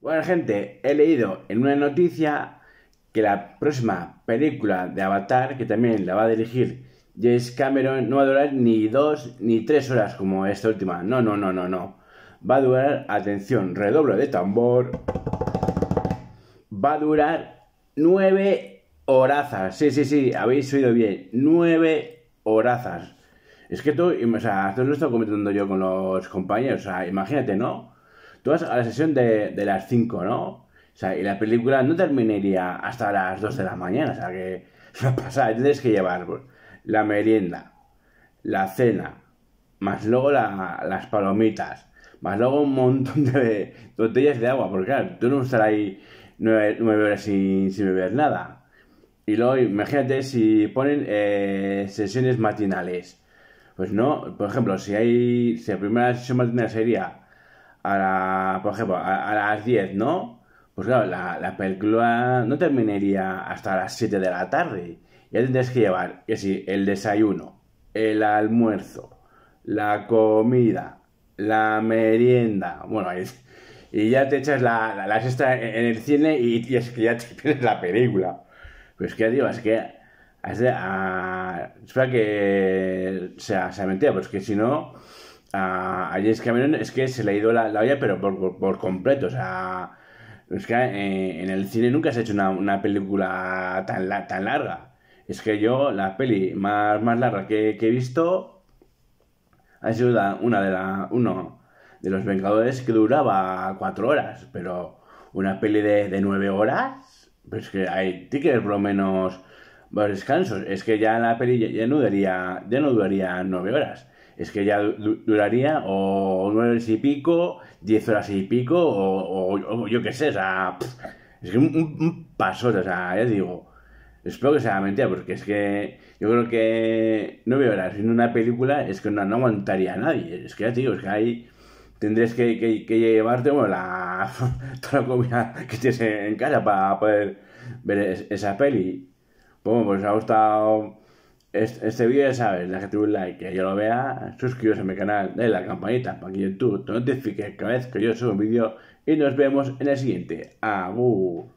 Bueno, gente, he leído en una noticia que la próxima película de Avatar, que también la va a dirigir James Cameron, no va a durar ni dos ni tres horas como esta última. No, no, no, no, no. Va a durar, atención, redoble de tambor. Va a durar nueve horazas. Sí, sí, sí, habéis oído bien. Nueve horazas. Es que tú, o sea, esto lo estoy comentando yo con los compañeros. O sea, imagínate, ¿no? tú vas a la sesión de, las 5, ¿no? O sea, y la película no terminaría hasta las 2 de la mañana, o sea que pasa, tienes que llevar la merienda, la cena, más luego las palomitas, más luego un montón de botellas de agua, porque claro, tú no estarás ahí nueve, horas sin, beber nada. Y luego, imagínate si ponen eh, sesiones matinales. Pues no, por ejemplo, si hay, si la primera sesión matinal sería a por ejemplo, a, las 10, ¿no? Pues claro, la, película no terminaría hasta las 7 de la tarde. Ya tendrías que llevar, que sí, el desayuno, el almuerzo, la comida, la merienda. Bueno, y ya te echas la, sexta en el cine y, es que ya te la película. Pues que digo, es que. Es ah, espera que. sea, se mentira, pues que si no a, a James Cameron es que se le ha ido la, la olla, pero por, completo. O sea, es que eh, en el cine nunca se ha hecho una, película tan, la, tan larga. Es que yo, la peli más, más larga que, he visto ha sido una de la, uno de los Vengadores que duraba cuatro horas, pero una peli de, de nueve horas, pues que hay tickets por lo menos descansos. Es que ya la peli ya, no duraría, ya no duraría nueve horas es que ya duraría o nueve horas y pico, diez horas y pico, o, yo qué sé, o sea, es que un, paso, o sea, ya digo, espero que sea mentira, porque es que yo creo que nueve horas en una película es que no, aguantaría a nadie, es que ya digo, es que ahí tendrías que, que, llevarte bueno, la, toda la comida que tienes en casa para poder ver esa peli. Bueno, pues ha gustado este vídeo ya sabes, déjate un like que yo lo vea, suscríbete a mi canal, dale la campanita para que YouTube te notifique cada vez que yo suba un vídeo y nos vemos en el siguiente. ¡Abu!